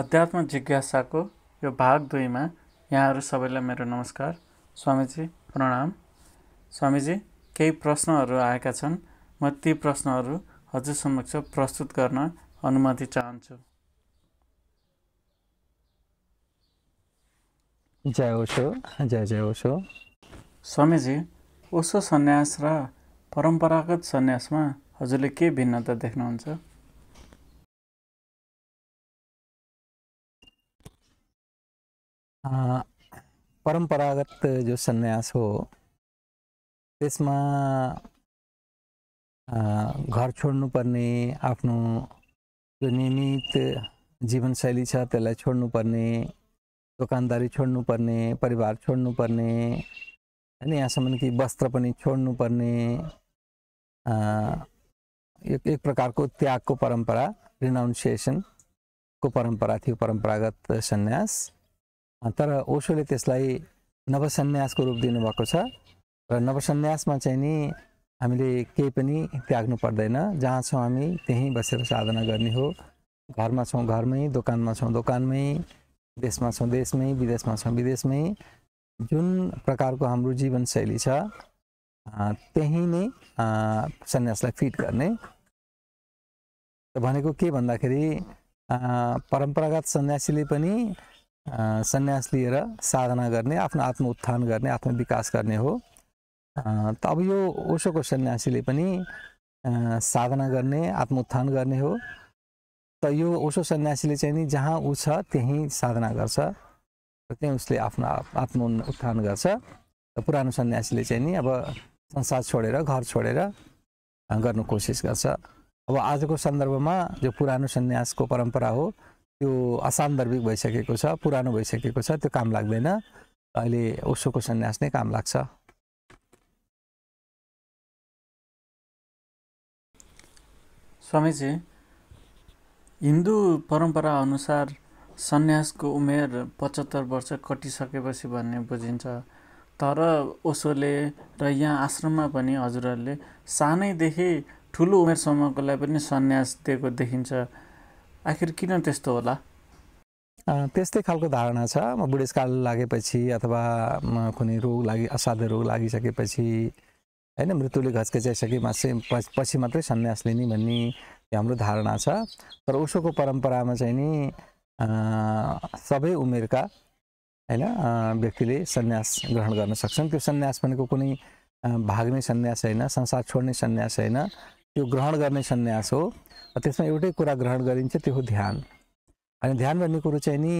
अध्यात्म जिज्ञासाको यो भाग दुईमा यहाँहरू सबैलाई मेरो नमस्कार स्वामीजी प्रणाम स्वामीजी केही प्रश्नहरू आएका छन् म ती प्रश्नहरू हजुर समक्ष प्रस्तुत गर्न अनुमति चाहन्छु जय ओसो जय जय ओसो स्वामीजी ओसो सन्यास र परम्परागत सन्यासमा हजुरले के भिन्नता देख्नुहुन्छ परम्परागत जो सन्यास हो त्यसमा घर छोड्नुपर्ने आफ्नो जो नियमित जीवनशैली छ त्यसलाई छोड्नुपर्ने दोकानदारी छोड्नुपर्ने परिवार छोड्नुपर्ने होइन यहाँसम्म कि वस्त्र पनि छोड्नुपर्ने एक एक प्रकारको त्यागको परम्परा रिनाउन्सिएसनको परम्परा थियो परम्परागत सन्यास तर ओसोले त्यसलाई नवसन्यासको रूप दिनुभएको छ र नवसन्यासमा चाहिँ नि हामीले केही पनि त्याग्नु पर्दैन जहाँ छौँ हामी त्यहीँ बसेर साधना गर्ने हो घरमा छौँ घरमै दोकानमा छौँ दोकानमै देशमा छौँ देशमै विदेशमा छौँ विदेशमै जुन प्रकारको हाम्रो जीवनशैली छ त्यहीँ नै सन्यासलाई फिट गर्ने भनेको के भन्दाखेरि परम्परागत सन्यासीले पनि सन्यास लिएर साधना गर्ने आफ्नो आत्म उत्थान गर्ने आत्म विकास गर्ने हो त अब यो ओसोको सन्यासीले पनि साधना गर्ने आत्म उत्थान गर्ने हो त यो ओसो सन्यासीले चाहिँ नि जहाँ ऊ छ त्यहीँ साधना गर्छ र त्यहीँ उसले आफ्नो आत्म उत्थान गर्छ र पुरानो सन्यासीले चाहिँ नि अब संसार छोडेर घर छोडेर गर्नु कोसिस गर्छ अब आजको सन्दर्भमा जो पुरानो सन्यासको परम्परा हो त्यो असान्दर्भिक भइसकेको छ पुरानो भइसकेको छ त्यो काम लाग्दैन अहिले ओसोको सन्यास नै काम लाग्छ स्वामीजी हिन्दू परम्परा अनुसार सन्यासको उमेर पचहत्तर वर्ष कटिसकेपछि भन्ने बुझिन्छ तर ओसोले र यहाँ आश्रममा पनि हजुरहरूले सानैदेखि ठुलो उमेरसम्मकोलाई पनि सन्यास दिएको देखिन्छ आखिर किन त्यस्तो होला त्यस्तै खालको धारणा छ म बुढेसकाल लागेपछि अथवा कुनै रोग लागि असाध्य रोग लागिसकेपछि होइन मृत्युले चाहिँ पछि मात्रै सन्यास लिने भन्ने हाम्रो धारणा छ तर उसोको परम्परामा चाहिँ नि सबै उमेरका होइन व्यक्तिले सन्यास ग्रहण गर्न सक्छन् त्यो सन्यास भनेको कुनै भाग्ने सन्यास होइन संसार छोड्ने सन्यास होइन त्यो ग्रहण गर्ने सन्यास हो त्यसमा एउटै कुरा ग्रहण गरिन्छ त्यो हो ध्यान अनि ध्यान भन्ने कुरो चाहिँ नि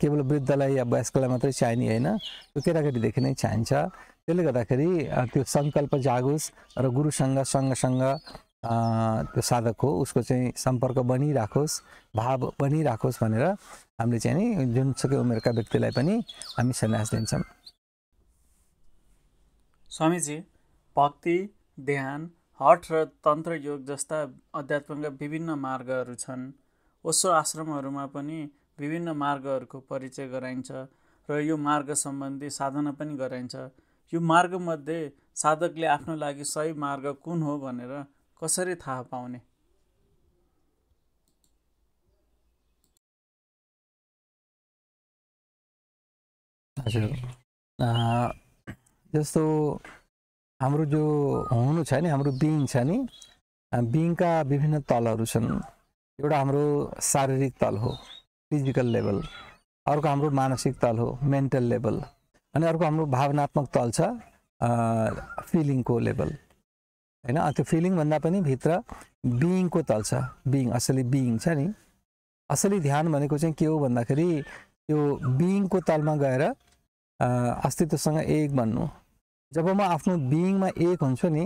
केवल वृद्धलाई या वयस्कलाई मात्रै चाहिने होइन त्यो केटाकेटीदेखि नै चाहिन्छ त्यसले गर्दाखेरि त्यो सङ्कल्प जागोस् र गुरुसँग सँगसँग त्यो साधक हो उसको चाहिँ सम्पर्क बनिराखोस् भाव बनिराखोस् भनेर हामीले चाहिँ नि जुनसुकै उमेरका व्यक्तिलाई पनि हामी सन्यास दिन्छौँ स्वामीजी भक्ति ध्यान हट र तन्त्र योग जस्ता अध्यात्मका विभिन्न मार्गहरू छन् ओसो आश्रमहरूमा पनि विभिन्न मार्गहरूको परिचय गराइन्छ र यो मार्ग सम्बन्धी साधना पनि गराइन्छ यो मार्गमध्ये साधकले आफ्नो लागि सही मार्ग कुन हो भनेर कसरी थाहा पाउने जस्तो हाम्रो जो हुनु छ नि हाम्रो बिङ छ नि बिङका विभिन्न तलहरू छन् एउटा हाम्रो शारीरिक तल हो फिजिकल लेभल अर्को हाम्रो मानसिक तल हो मेन्टल लेभल अनि अर्को हाम्रो भावनात्मक तल छ फिलिङको लेभल होइन त्यो फिलिङभन्दा पनि भित्र बिइङको तल छ बिङ असली बिइङ छ नि असली ध्यान भनेको चाहिँ के हो भन्दाखेरि त्यो बिइङको तलमा गएर अस्तित्वसँग एक भन्नु जब म आफ्नो बिइङमा एक हुन्छु नि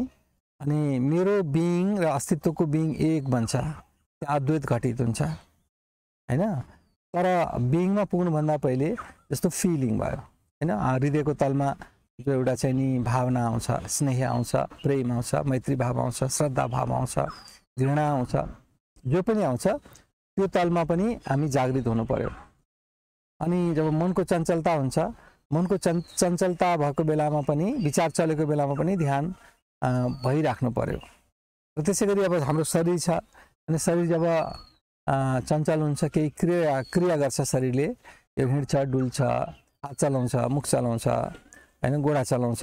अनि मेरो बिइङ र अस्तित्वको बिइङ एक बन्छ त्यो अद्वैत घटित हुन्छ होइन तर बिइङमा पुग्नुभन्दा पहिले जस्तो फिलिङ भयो होइन हृदयको तलमा जो एउटा चाहिँ नि भावना आउँछ स्नेह आउँछ प्रेम आउँछ मैत्री भाव आउँछ श्रद्धा भाव आउँछ घृणा आउँछ जो पनि आउँछ त्यो तलमा पनि हामी जागृत हुनु पऱ्यो अनि जब मनको चञ्चलता हुन्छ मनको चन् चञ्चलता भएको बेलामा पनि विचार चलेको बेलामा पनि ध्यान भइराख्नु पऱ्यो र त्यसै गरी अब हाम्रो शरीर छ अनि शरीर जब चञ्चल हुन्छ केही क्रिया क्रिया गर्छ शरीरले यो हिँड्छ डुल्छ हात चलाउँछ मुख चलाउँछ होइन गोडा चलाउँछ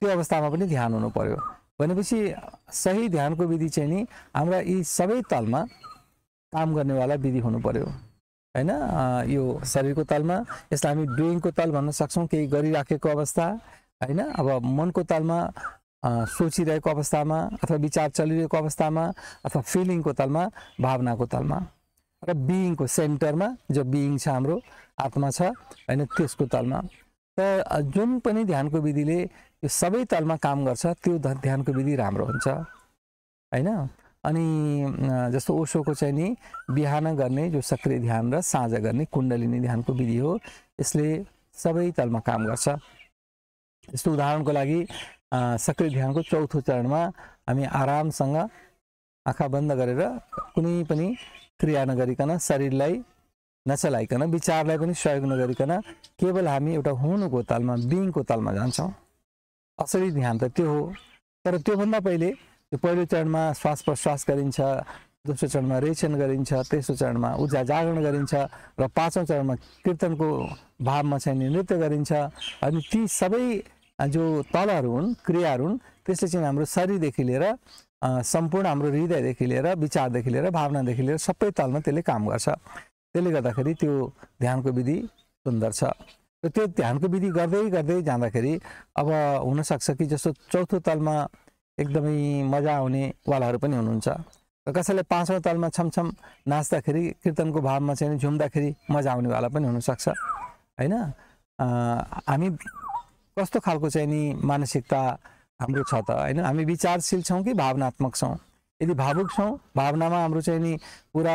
त्यो अवस्थामा पनि ध्यान हुनु पऱ्यो भनेपछि सही ध्यानको विधि चाहिँ नि हाम्रा यी सबै तलमा काम गर्नेवाला विधि हुनु पऱ्यो होइन यो शरीरको तालमा यसलाई हामी डुइङको ताल भन्न सक्छौँ केही गरिराखेको अवस्था होइन अब मनको तालमा सोचिरहेको अवस्थामा अथवा विचार चलिरहेको अवस्थामा अथवा फिलिङको तालमा भावनाको तालमा र बिइङको सेन्टरमा जो बिइङ छ हाम्रो आत्मा छ होइन त्यसको तालमा त जुन पनि ध्यानको विधिले यो सबै तालमा काम गर्छ त्यो ध्यानको विधि राम्रो हुन्छ होइन अनि जस्तो ओसोको चाहिँ नि बिहान गर्ने जो सक्रिय ध्यान र साँझ गर्ने कुण्डलिनी ध्यानको विधि हो यसले सबै तलमा काम गर्छ यस्तो उदाहरणको लागि सक्रिय ध्यानको चौथो चरणमा हामी आरामसँग आँखा बन्द गरेर कुनै पनि क्रिया नगरिकन शरीरलाई नचलाइकन विचारलाई पनि सहयोग नगरिकन केवल हामी एउटा हुनुको तालमा बिङको तालमा जान्छौँ असली ध्यान त त्यो हो तर त्योभन्दा पहिले त्यो पहिलो चरणमा श्वास प्रश्वास गरिन्छ दोस्रो चरणमा रेचन गरिन्छ तेस्रो चरणमा ऊर्जा जागरण गरिन्छ र पाँचौँ चरणमा कीर्तनको भावमा चाहिँ नृत्य गरिन्छ अनि ती सबै जो तलहरू हुन् क्रियाहरू हुन् त्यसले चाहिँ हाम्रो शरीरदेखि लिएर सम्पूर्ण हाम्रो हृदयदेखि लिएर विचारदेखि लिएर भावनादेखि लिएर सबै तलमा त्यसले काम गर्छ त्यसले गर्दाखेरि त्यो ध्यानको विधि सुन्दर छ र त्यो ध्यानको विधि गर्दै गर्दै जाँदाखेरि अब हुनसक्छ कि जस्तो चौथो तलमा एकदमै मजा आउनेवालाहरू पनि हुनुहुन्छ र कसैले पाँचौँ तालमा छमछम नाच्दाखेरि कीर्तनको भावमा चाहिँ झुम्दाखेरि मजा आउनेवाला पनि हुनसक्छ होइन हामी कस्तो खालको चाहिँ नि मानसिकता हाम्रो छ त होइन हामी विचारशील छौँ कि भावनात्मक छौँ यदि भावुक छौँ भावनामा हाम्रो चाहिँ नि पुरा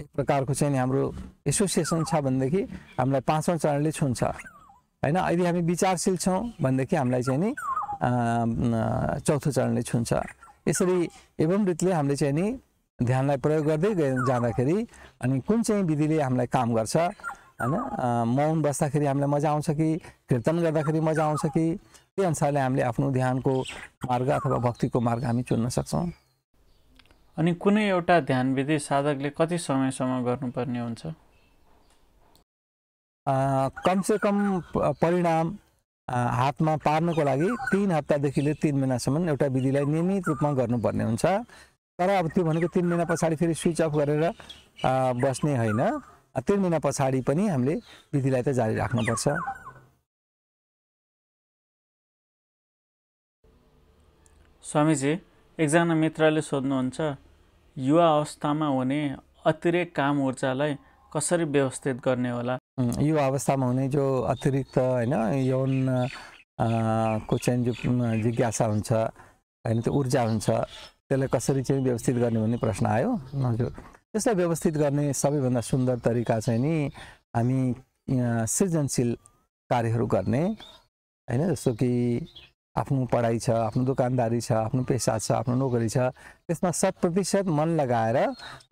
एक प्रकारको चाहिँ नि हाम्रो एसोसिएसन छ भनेदेखि हामीलाई पाँचौँ चरणले छुन्छ होइन यदि हामी विचारशील छौँ भनेदेखि हामीलाई चाहिँ नि चौथो चरणले छुन्छ यसरी एवं रीतिले हामीले चाहिँ नि ध्यानलाई प्रयोग गर्दै जाँदाखेरि अनि कुन चाहिँ विधिले हामीलाई काम गर्छ होइन मौन बस्दाखेरि हामीलाई मजा आउँछ कि कीर्तन गर्दाखेरि मजा आउँछ कि त्यही अनुसारले हामीले आफ्नो ध्यानको मार्ग अथवा भक्तिको मार्ग हामी चुन्न सक्छौँ अनि कुनै एउटा ध्यान विधि साधकले कति समयसम्म गर्नुपर्ने हुन्छ कमसे कम परिणाम हातमा पार्नुको लागि तिन हप्तादेखि लिएर तिन महिनासम्म एउटा विधिलाई नियमित रूपमा गर्नुपर्ने हुन्छ तर अब त्यो भनेको तिन महिना पछाडि फेरि स्विच अफ गरेर बस्ने होइन तिन महिना पछाडि पनि हामीले विधिलाई त जारी राख्नुपर्छ स्वामीजी एकजना मित्रले सोध्नुहुन्छ युवा अवस्थामा हुने अतिरिक्त काम ऊर्जालाई कसरी व्यवस्थित गर्ने होला यो अवस्थामा हुने जो अतिरिक्त होइन यौन को चाहिँ जो जिज्ञासा हुन्छ होइन त्यो ऊर्जा हुन्छ त्यसलाई कसरी चाहिँ व्यवस्थित गर्ने भन्ने प्रश्न आयो हजुर त्यसलाई व्यवस्थित गर्ने सबैभन्दा सुन्दर तरिका चाहिँ नि हामी सृजनशील कार्यहरू गर्ने होइन जस्तो कि आफ्नो पढाइ छ आफ्नो दोकानदारी छ आफ्नो पेसा छ आफ्नो नोकरी छ त्यसमा शत प्रतिशत मन लगाएर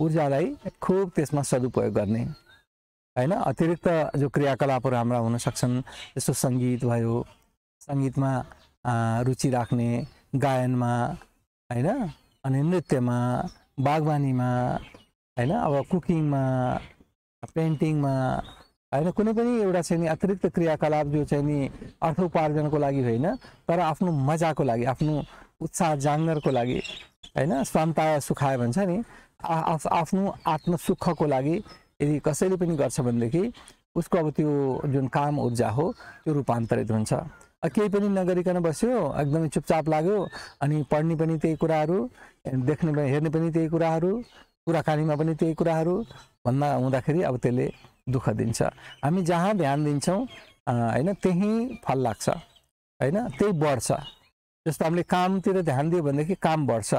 ऊर्जालाई खुब त्यसमा सदुपयोग गर्ने होइन अतिरिक्त जो क्रियाकलापहरू हाम्रा हुन सक्छन् जस्तो सङ्गीत भयो सङ्गीतमा रुचि राख्ने गायनमा होइन अनि नृत्यमा बागवानीमा होइन अब कुकिङमा पेन्टिङमा होइन कुनै पनि एउटा चाहिँ नि अतिरिक्त क्रियाकलाप जो चाहिँ नि अर्थोपार्जनको लागि होइन तर आफ्नो मजाको लागि आफ्नो उत्साह जाँगरको लागि होइन स्वामता सुखायो भन्छ नि आफ्नो आत्मसुखको लागि यदि कसैले पनि गर्छ भनेदेखि उसको अब त्यो जुन काम ऊर्जा हो त्यो रूपान्तरित हुन्छ केही पनि नगरिकन बस्यो एकदमै चुपचाप लाग्यो अनि पढ्ने पनि त्यही कुराहरू देख्ने हेर्ने पनि त्यही कुराहरू कुराकानीमा पनि त्यही कुराहरू भन्दा हुँदाखेरि अब त्यसले दुःख दिन्छ हामी जहाँ ध्यान दिन्छौँ होइन त्यही फल लाग्छ होइन त्यही बढ्छ जस्तो हामीले कामतिर ध्यान दियो भनेदेखि काम बढ्छ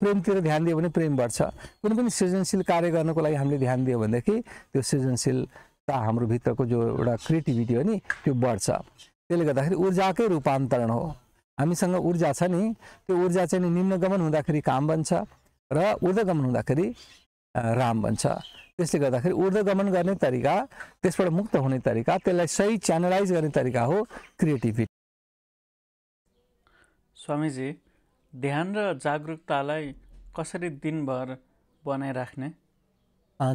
प्रेमतिर ध्यान दियो भने प्रेम बढ्छ कुनै पनि सृजनशील कार्य गर्नको लागि हामीले ध्यान दियो भनेदेखि त्यो सृजनशीलता भित्रको जो एउटा क्रिएटिभिटी हो नि त्यो बढ्छ त्यसले गर्दाखेरि ऊर्जाकै रूपान्तरण हो हामीसँग ऊर्जा छ नि त्यो ऊर्जा चाहिँ निम्नगमन हुँदाखेरि काम बन्छ र ऊर्धगमन हुँदाखेरि राम बन्छ त्यसले गर्दाखेरि ऊर्धगमन गर्ने तरिका त्यसबाट मुक्त हुने तरिका त्यसलाई सही च्यानलाइज गर्ने तरिका हो क्रिएटिभिटी स्वामीजी ध्यान र जागरुकतालाई कसरी दिनभर बनाइराख्ने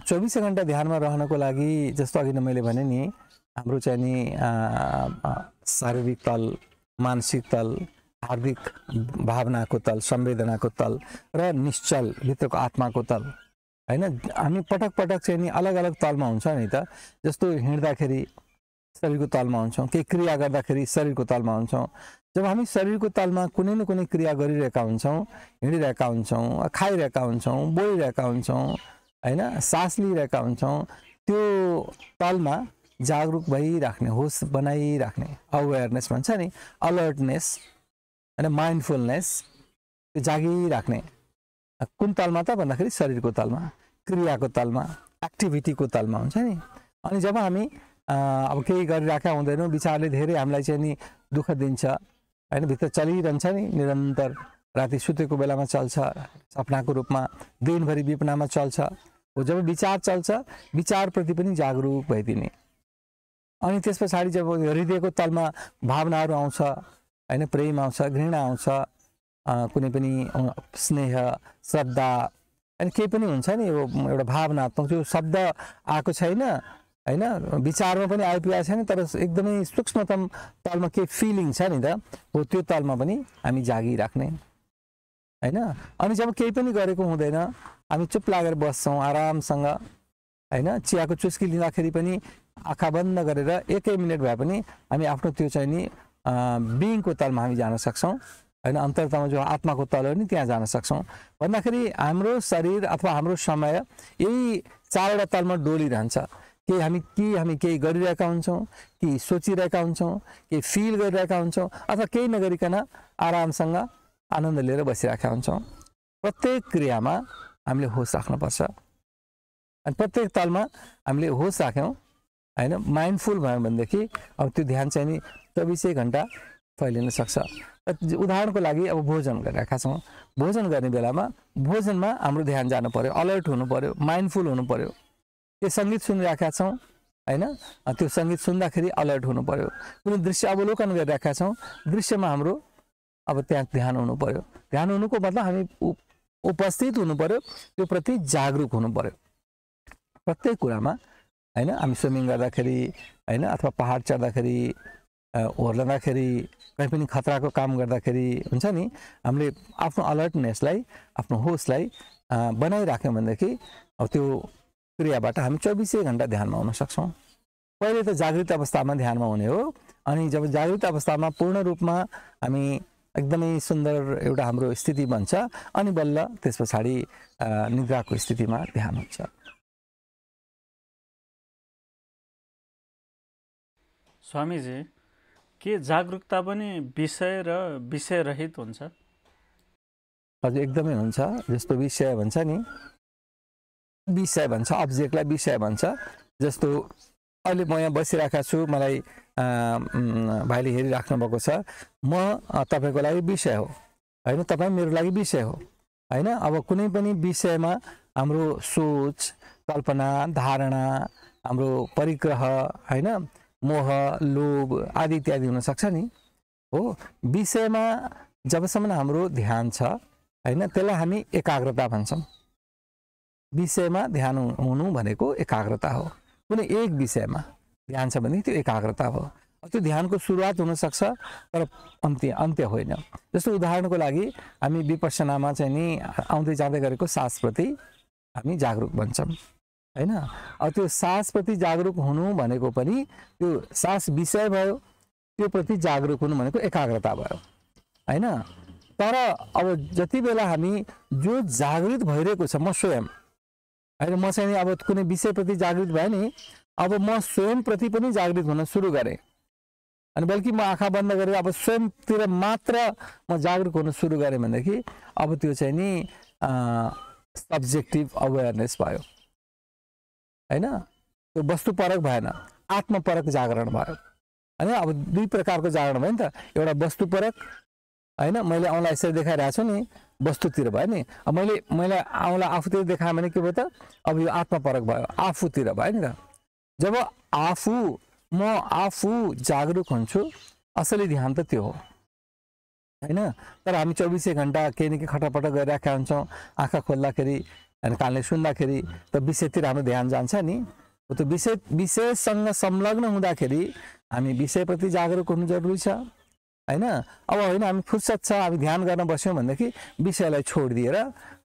चौबिसै घन्टा ध्यानमा रहनको लागि जस्तो अघि नै मैले भने नि हाम्रो चाहिँ नि शारीरिक तल मानसिक तल हार्दिक भावनाको तल संवेदनाको तल र निश्चल भित्रको आत्माको तल होइन हामी पटक पटक चाहिँ नि अलग अलग तलमा हुन्छ नि त जस्तो हिँड्दाखेरि शरीरको तलमा हुन्छौँ केही क्रिया गर्दाखेरि शरीरको तलमा हुन्छौँ जब हामी शरीरको तालमा कुनै न कुनै क्रिया गरिरहेका हुन्छौँ हिँडिरहेका हुन्छौँ खाइरहेका हुन्छौँ बोलिरहेका हुन्छौँ होइन सास लिइरहेका हुन्छौँ त्यो तालमा जागरुक भइराख्ने होस बनाइराख्ने अवेरनेस भन्छ नि अलर्टनेस होइन माइन्डफुलनेस त्यो जागिराख्ने कुन तालमा त भन्दाखेरि शरीरको तालमा क्रियाको तालमा एक्टिभिटीको तालमा हुन्छ नि अनि जब हामी अब केही गरिराखेका हुँदैनौँ विचारले धेरै हामीलाई चाहिँ नि दुःख दिन्छ होइन भित्र चलिरहन्छ नि निरन्तर राति सुतेको बेलामा चल्छ सपनाको रूपमा दिनभरि विपनामा चल्छ हो जब विचार चल्छ विचारप्रति पनि जागरुक भइदिने अनि त्यस पछाडि जब हृदयको तलमा भावनाहरू आउँछ होइन प्रेम आउँछ घृणा आउँछ कुनै पनि स्नेह श्रद्धा अनि केही पनि हुन्छ नि यो एउटा भावनात्मक त्यो शब्द आएको छैन होइन विचारमा पनि आइपुगेको छैन तर एकदमै सूक्ष्मतम तालमा केही फिलिङ छ नि त हो त्यो तालमा पनि हामी जागिराख्ने होइन अनि जब केही पनि गरेको हुँदैन हामी चुप लागेर बस्छौँ आरामसँग होइन चियाको चुस्की लिँदाखेरि पनि आँखा बन्द गरेर एकै मिनट भए पनि हामी आफ्नो त्यो चाहिँ नि बिङको तलमा हामी जान सक्छौँ होइन अन्तरतामा जो आत्माको तल हो नि त्यहाँ जान सक्छौँ भन्दाखेरि हाम्रो शरीर अथवा हाम्रो समय यही चारवटा तलमा डोलिरहन्छ केही हामी के हामी केही गरिरहेका हुन्छौँ कि सोचिरहेका हुन्छौँ केही फिल गरिरहेका हुन्छौँ अथवा केही नगरिकन आरामसँग आनन्द लिएर बसिरहेका हुन्छौँ प्रत्येक क्रियामा हामीले होस राख्नुपर्छ अनि प्रत्येक तलमा हामीले होस राख्यौँ होइन माइन्डफुल भयौँ भनेदेखि अब त्यो ध्यान चाहिँ नि चौबिसै घन्टा फैलिन सक्छ उदाहरणको लागि अब भोजन गरिरहेका छौँ भोजन गर्ने बेलामा भोजनमा हाम्रो ध्यान जानु पऱ्यो अलर्ट हुनु पऱ्यो माइन्डफुल हुनु पऱ्यो त्यो सङ्गीत सुनिरहेका छौँ होइन त्यो सङ्गीत सुन्दाखेरि अलर्ट हुनु पऱ्यो कुनै दृश्य अवलोकन गरिरहेका छौँ दृश्यमा हाम्रो अब त्यहाँ ध्यान हुनु पऱ्यो ध्यान हुनुको मतलब हामी उपस्थित हुनु पऱ्यो त्यो प्रति जागरुक हुनु पऱ्यो प्रत्येक कुरामा होइन हामी स्विमिङ गर्दाखेरि होइन अथवा पहाड चढ्दाखेरि ओर्लँदाखेरि कहीँ पनि खतराको काम गर्दाखेरि हुन्छ नि हामीले आफ्नो अलर्टनेसलाई आफ्नो होसलाई बनाइराख्यौँ भनेदेखि अब त्यो क्रियाबाट हामी चौबिसै घन्टा ध्यानमा हुन सक्छौँ पहिले त जागृत अवस्थामा ध्यानमा हुने हो अनि जब जागृत अवस्थामा पूर्ण रूपमा हामी एकदमै सुन्दर एउटा हाम्रो स्थिति बन्छ अनि बल्ल त्यस पछाडि निद्राको स्थितिमा ध्यान हुन्छ स्वामीजी के जागरुकता पनि विषय र विषयरहित हुन्छ हजुर एकदमै हुन्छ जस्तो विषय भन्छ नि विषय भन्छ अब्जेक्टलाई विषय भन्छ जस्तो अहिले म यहाँ बसिरहेको छु मलाई भाइले हेरिराख्नु भएको छ म तपाईँको लागि विषय हो होइन तपाईँ मेरो लागि विषय हो होइन अब कुनै पनि विषयमा हाम्रो सोच कल्पना धारणा हाम्रो परिग्रह होइन मोह लोभ आदि इत्यादि हुनसक्छ नि हो विषयमा जबसम्म हाम्रो ध्यान छ होइन त्यसलाई हामी एकाग्रता भन्छौँ विषयमा ध्यान हुनु भनेको एकाग्रता हो कुनै एक विषयमा ध्यान छ भने त्यो एकाग्रता हो त्यो ध्यानको सुरुवात हुनसक्छ तर अन्त्य अन्त्य होइन जस्तो उदाहरणको लागि हामी विपसनामा चाहिँ नि आउँदै जाँदै गरेको सासप्रति हामी जागरुक बन्छौँ होइन अब त्यो सासप्रति जागरुक हुनु भनेको पनि त्यो सास विषय भयो त्यो प्रति जागरुक हुनु भनेको एकाग्रता भयो होइन तर अब जति बेला हामी जो जागृत भइरहेको छ म स्वयं होइन म चाहिँ अब कुनै विषयप्रति जागृत भएँ नि अब म स्वयंप्रति पनि जागृत हुन सुरु गरेँ अनि बल्कि म आँखा बन्द गरेर अब स्वयंतिर मात्र म जागरुक हुन सुरु गरेँ भनेदेखि अब त्यो चाहिँ नि सब्जेक्टिभ अवेरनेस भयो होइन त्यो वस्तुपरक भएन आत्मपरक जागरण भयो होइन अब दुई प्रकारको जागरण भयो नि त एउटा वस्तुपरक होइन मैले अनलाइन यसरी देखाइरहेको छु नि वस्तुतिर भयो नि अब मैले मैले आउँलाई आफूतिर देखाएँ भने के भयो त अब यो आत्मपरक भयो आफूतिर भयो नि त जब आफू म आफू जागरुक हुन्छु असली ध्यान त त्यो हो होइन तर हामी चौबिसै घन्टा केही न केही खटापट गरिरहेका हुन्छौँ आँखा खोल्दाखेरि होइन कानले सुन्दाखेरि त विषयतिर हाम्रो ध्यान जान्छ नि त्यो विषय विषयसँग संलग्न हुँदाखेरि हामी विषयप्रति जागरुक हुनु जरुरी छ होइन अब होइन हामी फुर्सद छ हामी ध्यान गर्न बस्यौँ भनेदेखि विषयलाई छोडिदिएर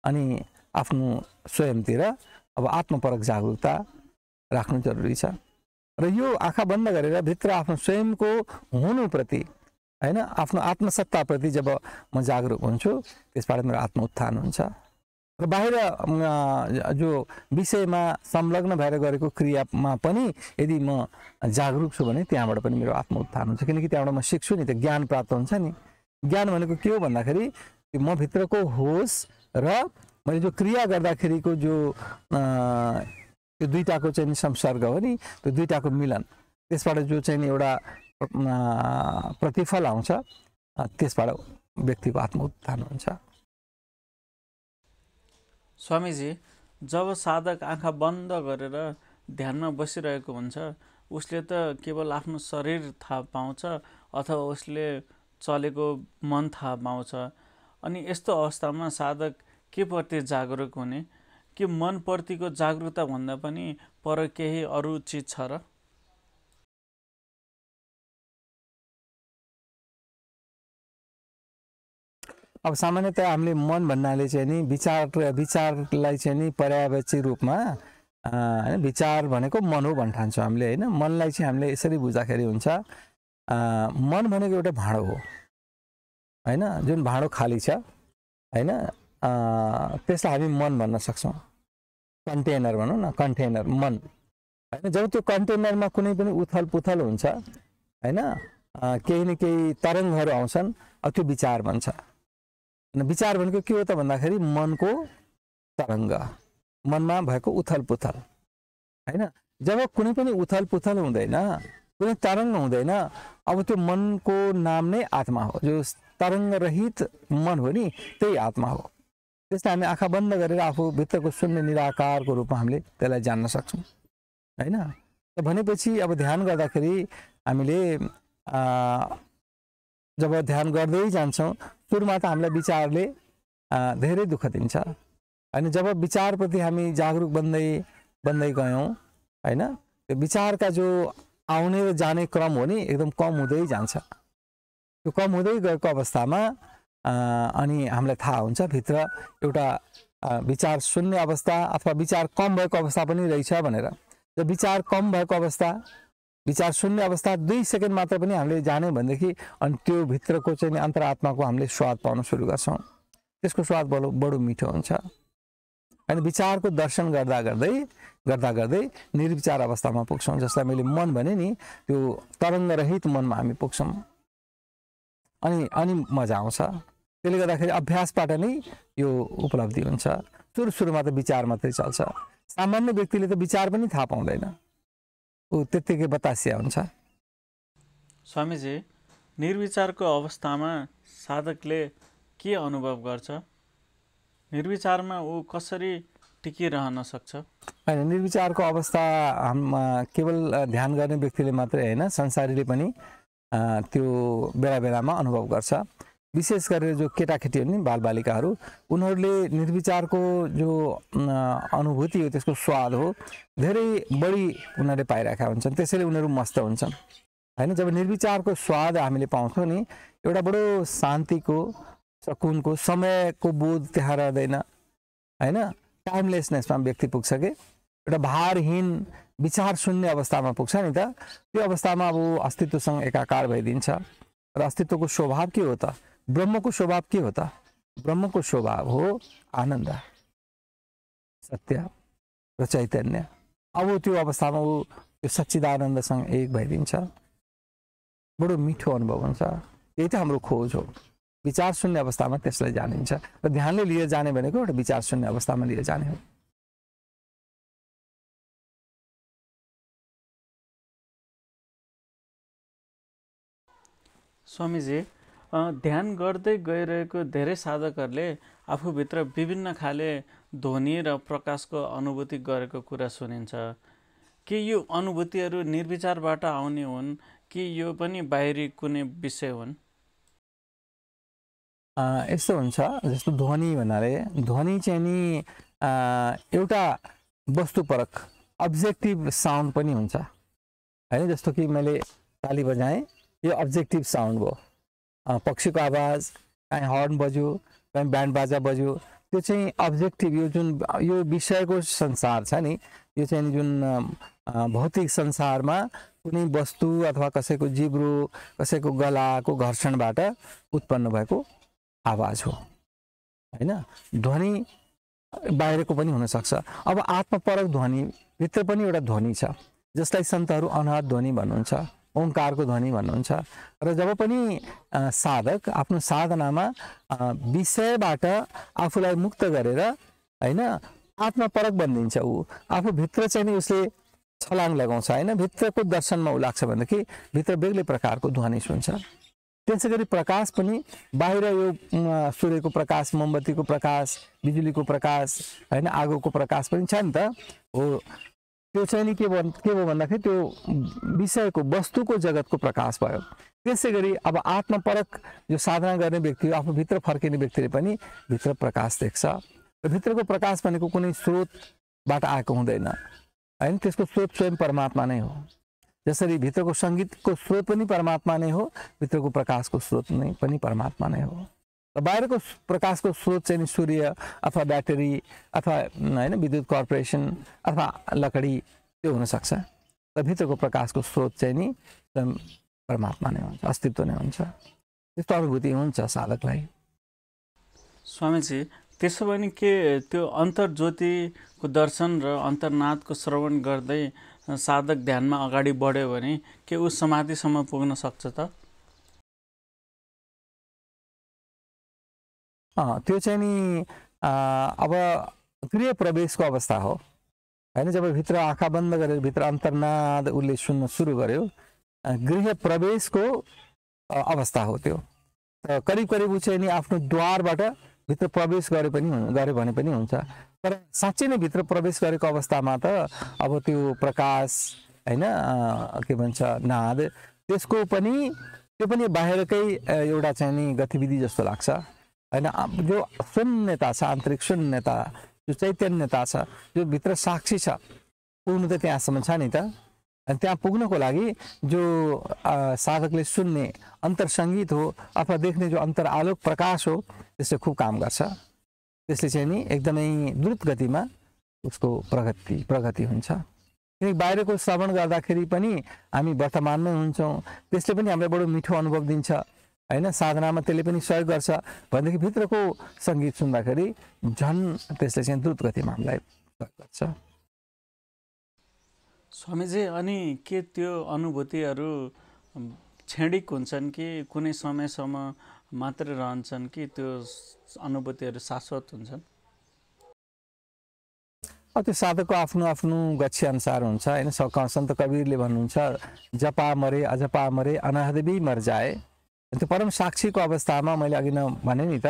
अनि आफ्नो स्वयंतिर अब आत्मपरक जागरुकता राख्नु जरुरी छ र यो आँखा बन्द गरेर भित्र आफ्नो स्वयंको हुनुप्रति होइन आफ्नो आत्मसत्ताप्रति जब म जागरुक हुन्छु त्यसबाट मेरो आत्म उत्थान हुन्छ र बाहिर जो विषयमा संलग्न भएर गरेको क्रियामा पनि यदि म जागरुक छु भने त्यहाँबाट पनि मेरो आत्मोत्थान हुन्छ किनकि त्यहाँबाट म सिक्छु नि त ज्ञान प्राप्त हुन्छ नि ज्ञान भनेको के हो भन्दाखेरि म भित्रको होस् र मैले जो क्रिया गर्दाखेरिको जो त्यो दुइटाको चाहिँ संसर्ग हो नि त्यो दुइटाको मिलन त्यसबाट जो चाहिँ एउटा प्रतिफल आउँछ त्यसबाट व्यक्तिको आत्मोत्थान हुन्छ स्वामीजी जब साधक आँखा बन्द गरेर ध्यानमा बसिरहेको हुन्छ उसले त केवल आफ्नो शरीर थाहा पाउँछ अथवा उसले चलेको मन थाहा पाउँछ अनि यस्तो अवस्थामा साधक के प्रति जागरुक हुने के मनप्रतिको जागरुकता भन्दा पनि पर केही अरू चिज छ र अब सामान्यतया हामीले मन भन्नाले चाहिँ नि विचार विचारलाई चाहिँ नि पर्यावेक्षी रूपमा होइन विचार भनेको मन हो भन्न ठान्छौँ हामीले होइन मनलाई चाहिँ हामीले यसरी बुझ्दाखेरि हुन्छ मन भनेको एउटा भाँडो हो होइन जुन भाँडो खाली छ होइन त्यसलाई हामी मन भन्न सक्छौँ कन्टेनर भनौँ न कन्टेनर मन होइन जब त्यो कन्टेनरमा कुनै पनि उथल पुथल हुन्छ होइन केही न केही तरङ्गहरू आउँछन् अब त्यो विचार भन्छ अनि विचार भनेको के हो त भन्दाखेरि मनको तरङ्ग मनमा भएको उथल पुथल होइन जब कुनै पनि उथल पुथल हुँदैन कुनै तरङ्ग हुँदैन अब त्यो मनको नाम नै आत्मा हो जो तरङ्गरहित मन हो नि त्यही आत्मा हो त्यसलाई हामी आँखा बन्द गरेर आफूभित्रको शून्य निराकारको रूपमा हामीले त्यसलाई जान्न सक्छौँ होइन भनेपछि अब ध्यान गर्दाखेरि हामीले जब ध्यान गर्दै जान्छौँ सुरुमा त हामीलाई विचारले धेरै दुःख दिन्छ होइन जब विचारप्रति हामी जागरुक बन्दै बन्दै गयौँ होइन त्यो विचारका जो आउने र जाने क्रम हो नि एकदम कम हुँदै जान्छ त्यो कम हुँदै गएको अवस्थामा अनि हामीलाई थाहा हुन्छ भित्र एउटा विचार सुन्ने अवस्था अथवा विचार कम भएको अवस्था पनि रहेछ भनेर त्यो विचार कम भएको अवस्था विचार सुन्ने अवस्था दुई सेकेन्ड मात्र पनि हामीले जाने भनेदेखि अनि त्यो भित्रको चाहिँ अन्तरात्माको हामीले स्वाद पाउन सुरु गर्छौँ त्यसको स्वाद बडो बडो मिठो हुन्छ अनि विचारको दर्शन गर्दा गर्दै गर्दा गर्दै निर्विचार अवस्थामा पुग्छौँ जसलाई मैले मन भने नि त्यो तरङ्गरहित मनमा हामी पुग्छौँ अनि अनि मजा आउँछ त्यसले गर्दाखेरि अभ्यासबाट नै यो उपलब्धि हुन्छ सुरु सुरुमा त विचार मात्रै चल्छ सामान्य व्यक्तिले त विचार पनि थाहा पाउँदैन ऊ त्यत्तिकै बतासिया हुन्छ स्वामीजी निर्विचारको अवस्थामा साधकले के अनुभव गर्छ निर्विचारमा ऊ कसरी टिकिरहन सक्छ होइन निर्विचारको अवस्था केवल ध्यान गर्ने व्यक्तिले मात्रै होइन संसारीले पनि त्यो बेला बेलामा अनुभव गर्छ विशेष गरेर जो केटाकेटी हो नि बालबालिकाहरू उनीहरूले निर्विचारको जो अनुभूति हो त्यसको स्वाद हो धेरै बढी उनीहरूले पाइरहेका हुन्छन् त्यसैले उनीहरू मस्त हुन्छन् होइन जब निर्विचारको स्वाद हामीले पाउँछौँ नि एउटा बडो शान्तिको सकुनको समयको बोध त्यहाँ रहँदैन होइन टाइमलेसनेसमा व्यक्ति पुग्छ कि एउटा भारहीन विचार सुन्ने अवस्थामा पुग्छ नि त त्यो अवस्थामा अब अस्तित्वसँग एकाकार भइदिन्छ र अस्तित्वको स्वभाव के हो त ब्रह्मको स्वभाव के हो त ब्रह्मको स्वभाव हो आनन्द सत्य र चैतन्य अब त्यो अवस्थामा ऊ त्यो सच्चिदानन्दसँग एक भइदिन्छ बडो मिठो अनुभव हुन्छ यही त हाम्रो खोज हो विचार शून्य अवस्थामा त्यसलाई जानिन्छ र ध्यानले लिएर जाने भनेको एउटा विचार शून्य अवस्थामा लिएर जाने हो स्वामीजी ध्यान गर्दै गइरहेको धेरै साधकहरूले आफूभित्र विभिन्न खाले ध्वनि र प्रकाशको अनुभूति गरेको कुरा सुनिन्छ के यो अनुभूतिहरू निर्विचारबाट आउने हुन् कि यो पनि बाहिरी कुनै विषय हुन् यस्तो हुन्छ जस्तो ध्वनि भन्नाले ध्वनि चाहिँ नि एउटा वस्तुपरक अब्जेक्टिभ साउन्ड पनि हुन्छ होइन जस्तो कि मैले ताली बजाएँ यो अब्जेक्टिभ साउन्ड भयो पक्षीको आवाज काहीँ हर्न बज्यो काहीँ ब्यान्ड बाजा बज्यो त्यो चाहिँ अब्जेक्टिभ यो जुन यो विषयको संसार छ नि यो चाहिँ जुन भौतिक संसारमा कुनै वस्तु अथवा कसैको जिब्रो कसैको गलाको घर्षणबाट उत्पन्न भएको आवाज हो होइन ध्वनि बाहिरको पनि हुनसक्छ अब आत्मपरक ध्वनि भित्र पनि एउटा ध्वनि छ जसलाई सन्तहरू अनाथ ध्वनि भन्नुहुन्छ ओङ्कारको ध्वनि भन्नुहुन्छ र जब पनि साधक आफ्नो साधनामा विषयबाट आफूलाई मुक्त गरेर होइन आत्मपरक बनिदिन्छ ऊ आफूभित्र चाहिँ नि उसले छलाङ लगाउँछ होइन भित्रको दर्शनमा ऊ लाग्छ भनेदेखि भित्र बेग्लै प्रकारको ध्वनि सुन्छ त्यसै गरी प्रकाश पनि बाहिर यो सूर्यको प्रकाश मोमबत्तीको प्रकाश बिजुलीको प्रकाश होइन आगोको प्रकाश पनि छ नि त हो तो चाहिए भादा खेल तो विषय को वस्तु को जगत को प्रकाश भो तेगरी अब आत्मपरक जो साधना करने व्यक्ति भि फर्किने व्यक्ति पनि प्रकाश देख् र को प्रकाश बने को स्रोत आएको आक होइन स्रोत स्वयं परमात्मा नहीं हो जसरी संगीत को स्रोत नहीं परमात्मा नहीं हो प्रकाश को स्रोत नहीं परमात्मा नहीं हो र बाहिरको प्रकाशको स्रोत चाहिँ नि सूर्य अथवा ब्याट्री अथवा होइन विद्युत कर्पोरेसन अथवा लकडी त्यो हुनसक्छ र भित्रको प्रकाशको स्रोत चाहिँ नि स्वयं परमात्मा नै हुन्छ अस्तित्व नै हुन्छ त्यस्तो अनुभूति हुन्छ साधकलाई स्वामीजी त्यसो भने के त्यो अन्तर्ज्योतिको दर्शन र अन्तर्नादको श्रवण गर्दै साधक ध्यानमा अगाडि बढ्यो भने के ऊ समाधिसम्म पुग्न सक्छ त त्यो चाहिँ नि अब गृह प्रवेशको अवस्था हो होइन जब भित्र आँखा बन्द गरेर भित्र अन्तर्नाद उसले सुन्न सुरु गर्यो गृह प्रवेशको अवस्था हो त्यो त करिब करिब ऊ चाहिँ नि आफ्नो द्वारबाट भित्र प्रवेश गरे पनि गऱ्यो भने पनि हुन्छ तर साँच्चै नै भित्र प्रवेश गरेको अवस्थामा त अब त्यो प्रकाश होइन के भन्छ नाद त्यसको पनि त्यो पनि बाहिरकै एउटा चाहिँ नि गतिविधि जस्तो लाग्छ होइन जो शून्यता छ आन्तरिक शून्यता जो चैतन्यता छ जो भित्र साक्षी छ पुग्नु त त्यहाँसम्म छ नि त अनि त्यहाँ पुग्नको लागि जो साधकले सुन्ने सङ्गीत हो अथवा देख्ने जो अन्तर आलोक प्रकाश हो त्यसले खुब काम गर्छ त्यसले चाहिँ नि एकदमै द्रुत गतिमा उसको प्रगति प्रगति हुन्छ किनकि बाहिरको श्रवण गर्दाखेरि पनि हामी वर्तमानमै हुन्छौँ त्यसले पनि हामीलाई बडो मिठो अनुभव दिन्छ होइन साधनामा त्यसले पनि सहयोग गर्छ भनेदेखि भित्रको सङ्गीत सुन्दाखेरि झन् त्यसले चाहिँ द्रुत गतिमा हामीलाई सहयोग गर्छ स्वामीजी अनि के त्यो अनुभूतिहरू क्षणिक हुन्छन् कि कुनै समयसम्म मात्र रहन्छन् कि त्यो अनुभूतिहरू शाश्वत हुन्छन् त्यो साधकको आफ्नो आफ्नो अनुसार हुन्छ होइन सन्त कवीरले भन्नुहुन्छ जपा मरे अजपा मरे अनादेवी मर जाए त्यो परम साक्षीको अवस्थामा मैले अघि न भने नि त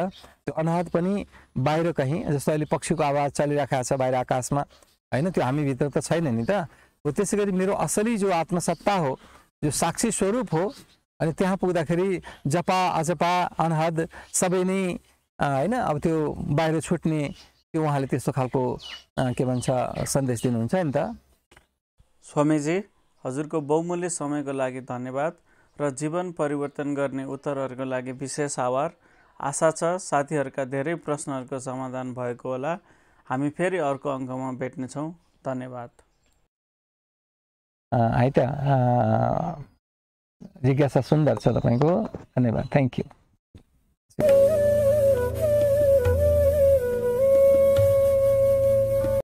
त्यो अनाहत पनि बाहिर कहीँ जस्तो अहिले पक्षीको आवाज चलिरहेको छ बाहिर आकाशमा होइन त्यो हामीभित्र त छैन नि त हो त्यसै गरी मेरो असली जो आत्मसत्ता हो जो साक्षी स्वरूप हो अनि त्यहाँ पुग्दाखेरि जपा अजपा अनहद सबै नै होइन अब त्यो बाहिर छुट्ने त्यो उहाँले त्यस्तो खालको के भन्छ सन्देश दिनुहुन्छ नि त स्वामीजी हजुरको बहुमूल्य समयको लागि धन्यवाद र जीवन परिवर्तन गर्ने उत्तरहरूको लागि विशेष आभार आशा छ साथीहरूका धेरै प्रश्नहरूको समाधान भएको होला हामी फेरि अर्को अङ्कमा भेट्नेछौँ धन्यवाद है त जिज्ञासा सुन्दर छ तपाईँको धन्यवाद थ्याङ्क यू